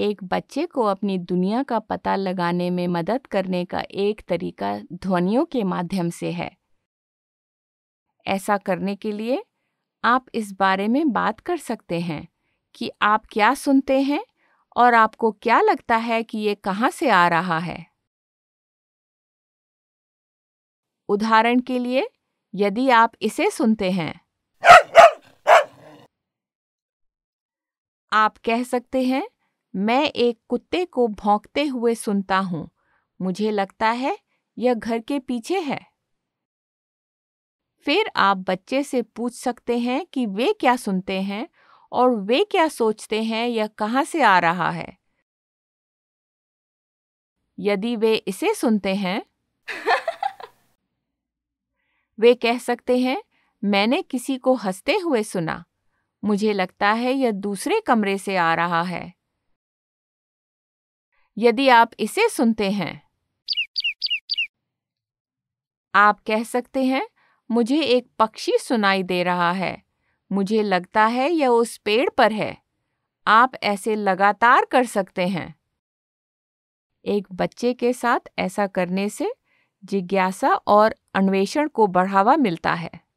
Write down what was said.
एक बच्चे को अपनी दुनिया का पता लगाने में मदद करने का एक तरीका ध्वनियों के माध्यम से है ऐसा करने के लिए आप इस बारे में बात कर सकते हैं कि आप क्या सुनते हैं और आपको क्या लगता है कि ये कहाँ से आ रहा है उदाहरण के लिए यदि आप इसे सुनते हैं आप कह सकते हैं मैं एक कुत्ते को भौंकते हुए सुनता हूँ मुझे लगता है यह घर के पीछे है फिर आप बच्चे से पूछ सकते हैं कि वे क्या सुनते हैं और वे क्या सोचते हैं यह कहां से आ रहा है यदि वे इसे सुनते हैं वे कह सकते हैं मैंने किसी को हंसते हुए सुना मुझे लगता है यह दूसरे कमरे से आ रहा है यदि आप इसे सुनते हैं आप कह सकते हैं मुझे एक पक्षी सुनाई दे रहा है मुझे लगता है यह उस पेड़ पर है आप ऐसे लगातार कर सकते हैं एक बच्चे के साथ ऐसा करने से जिज्ञासा और अन्वेषण को बढ़ावा मिलता है